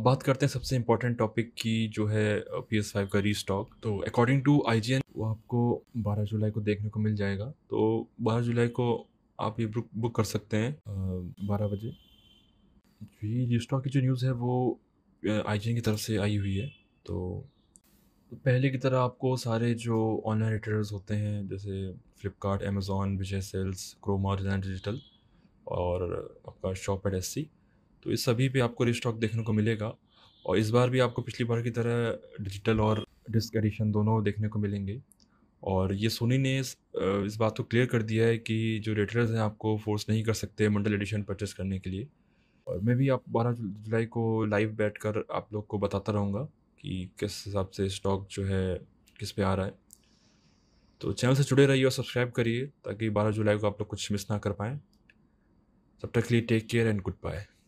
अब बात करते हैं सबसे इम्पोर्टेंट टॉपिक की जो है पी एस फाइव का रीस्टॉक तो according to I G N वो आपको बारह जुलाई को देखने को मिल जाएगा तो बारह जुलाई को आप ये बुक बुक कर सकते हैं बारह बजे ये रीस्टॉक की जो न्यूज़ है वो आई जी एन की तरफ से आई हुई है तो, तो पहले की तरह आपको सारे जो ऑनलाइन रिटेलर्स होते हैं जैसे Flipkart Amazon Vijay sales Croma Reliance Digital और आपका शॉप एट एस सी तो इस सभी पे आपको रिस्टॉक देखने को मिलेगा और इस बार भी आपको पिछली बार की तरह डिजिटल और डिस्क एडिशन दोनों देखने को मिलेंगे और ये सोनी ने इस, इस बात को क्लियर कर दिया है कि जो रेटर्स हैं आपको फोर्स नहीं कर सकते मंडल एडिशन परचेस करने के लिए और मैं भी आप बारह जुलाई को लाइव बैठ कर आप लोग को बताता रहूँगा कि किस हिसाब से स्टॉक जो है किस पे आ रहा है तो चैनल से जुड़े रहिए और सब्सक्राइब करिए ताकि बारह जुलाई को आप लोग कुछ मिस ना कर पाएँ तब तक लिए take care and good bye